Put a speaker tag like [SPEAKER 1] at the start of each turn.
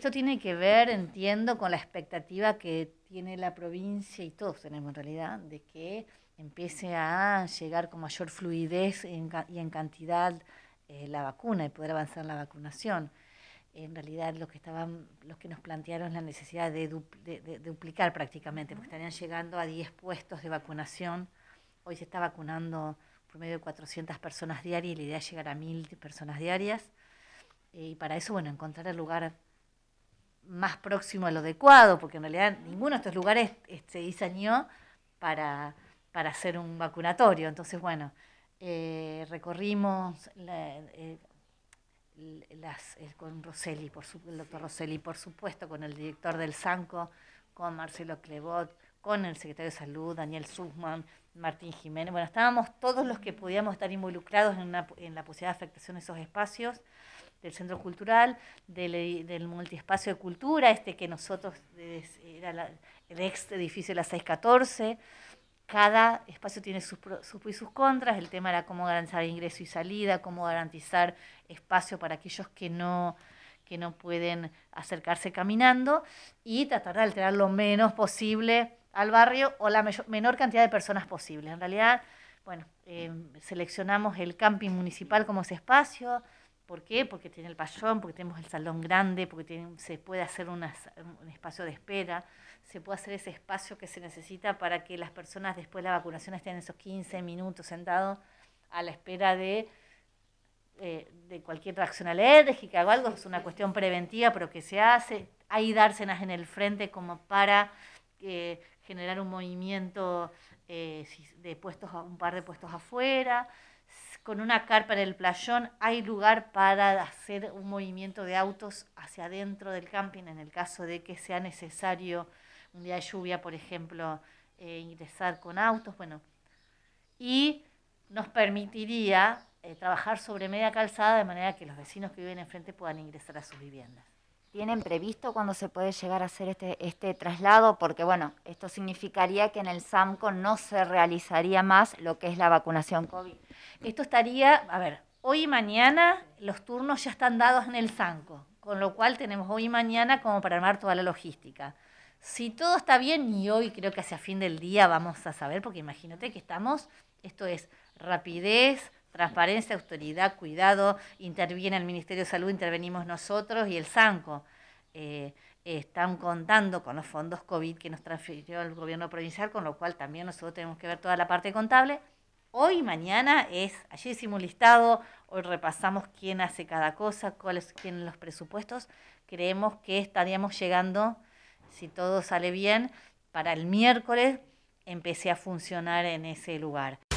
[SPEAKER 1] Esto tiene que ver, entiendo, con la expectativa que tiene la provincia y todos tenemos en realidad, de que empiece a llegar con mayor fluidez y en cantidad eh, la vacuna y poder avanzar la vacunación. En realidad, lo que, estaban, los que nos plantearon la necesidad de, duplicar prácticamente, porque estarían llegando a 10 puestos de vacunación. Hoy se está vacunando por medio de 400 personas diarias y la idea es llegar a 1.000 personas diarias. Eh, y para eso, bueno, encontrar el lugar más próximo a lo adecuado, porque en realidad ninguno de estos lugares se este, diseñó para, hacer un vacunatorio. Entonces, bueno, eh, recorrimos eh, eh, con Roseli, por el doctor Rosselli, por supuesto, con el director del Sanco, con Marcelo Clebot, con el secretario de Salud, Daniel Sussman, Martín Jiménez. Bueno, estábamos todos los que podíamos estar involucrados en, la posibilidad de afectación de esos espacios del Centro Cultural, del, del Multiespacio de Cultura, este que nosotros era el ex edificio de la 614. Cada espacio tiene sus sus y sus contras. El tema era cómo garantizar ingreso y salida, cómo garantizar espacio para aquellos que no, que no pueden acercarse caminando y tratar de alterar lo menos posible al barrio o la menor cantidad de personas posible. En realidad, bueno, em, seleccionamos el camping municipal como ese espacio. ¿Por qué? Porque tiene el payón, porque tenemos el salón grande, porque tiene, se puede hacer un espacio de espera, se puede hacer ese espacio que se necesita para que las personas después de la vacunación estén esos 15 minutos sentados a la espera de, eh, de cualquier reacción alérgica o algo. Es una cuestión preventiva, pero que se hace. Hay dársenas en el frente como para... que eh, generar un movimiento eh, de puestos, un par de puestos afuera, con una carpa en el playón, hay lugar para hacer un movimiento de autos hacia adentro del camping en el caso de que sea necesario un día de lluvia, por ejemplo, eh, ingresar con autos, bueno, y nos permitiría eh, trabajar sobre media calzada de manera que los vecinos que viven enfrente puedan ingresar a sus viviendas. ¿Tienen previsto cuándo se puede llegar a hacer este, este traslado? Porque bueno, esto significaría que en el SAMCO no se realizaría más lo que es la vacunación COVID. Esto estaría, a ver, hoy y mañana los turnos ya están dados en el SAMCO, con lo cual tenemos hoy y mañana como para armar toda la logística. Si todo está bien, y hoy creo que hacia fin del día vamos a saber, porque imagínate que estamos, esto es rapidez, Transparencia, autoridad, cuidado, interviene el Ministerio de Salud, intervenimos nosotros y el SANCO. Eh, están contando con los fondos COVID que nos transfirió el gobierno provincial, con lo cual también nosotros tenemos que ver toda la parte contable. Hoy mañana es, allí hicimos un listado, hoy repasamos quién hace cada cosa, cuáles son los presupuestos. Creemos que estaríamos llegando, si todo sale bien, para el miércoles empecé a funcionar en ese lugar.